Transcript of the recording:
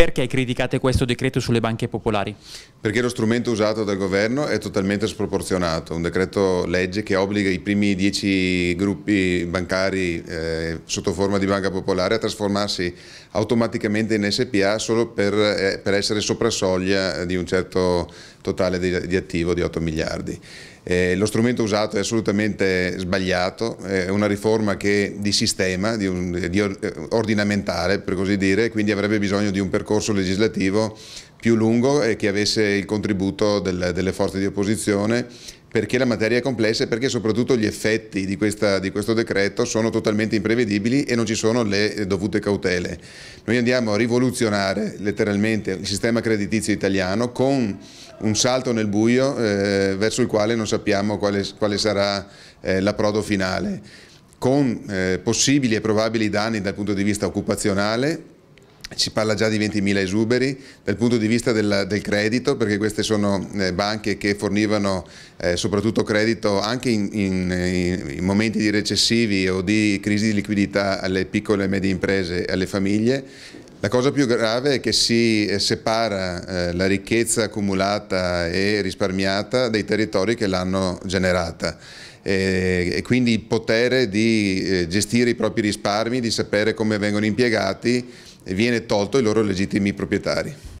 Perché criticate questo decreto sulle banche popolari? Perché lo strumento usato dal governo è totalmente sproporzionato, un decreto legge che obbliga i primi dieci gruppi bancari eh, sotto forma di banca popolare a trasformarsi automaticamente in SPA solo per, eh, per essere sopra soglia di un certo totale di, di attivo di 8 miliardi. Eh, lo strumento usato è assolutamente sbagliato, è una riforma che, di sistema, di un, di eh, ordinamentale per così dire, quindi avrebbe bisogno di un percorso legislativo più lungo e che avesse il contributo del, delle forze di opposizione perché la materia è complessa e perché soprattutto gli effetti di, questa, di, questo decreto sono totalmente imprevedibili e non ci sono le eh, dovute cautele. Noi andiamo a rivoluzionare letteralmente il sistema creditizio italiano con un salto nel buio eh, verso il quale non sappiamo quale, quale sarà eh, l'approdo finale, con eh, possibili e probabili danni dal punto di vista occupazionale si parla già di 20.000 esuberi dal punto di vista del, del credito perché queste sono eh, banche che fornivano eh, soprattutto credito anche in, in, eh, in, momenti di recessivi o di crisi di liquidità alle piccole e medie imprese e alle famiglie. La cosa più grave è che si eh, separa eh, la ricchezza accumulata e risparmiata dai territori che l'hanno generata e quindi il potere di eh, gestire i propri risparmi, di sapere come vengono impiegati viene tolto ai loro legittimi proprietari.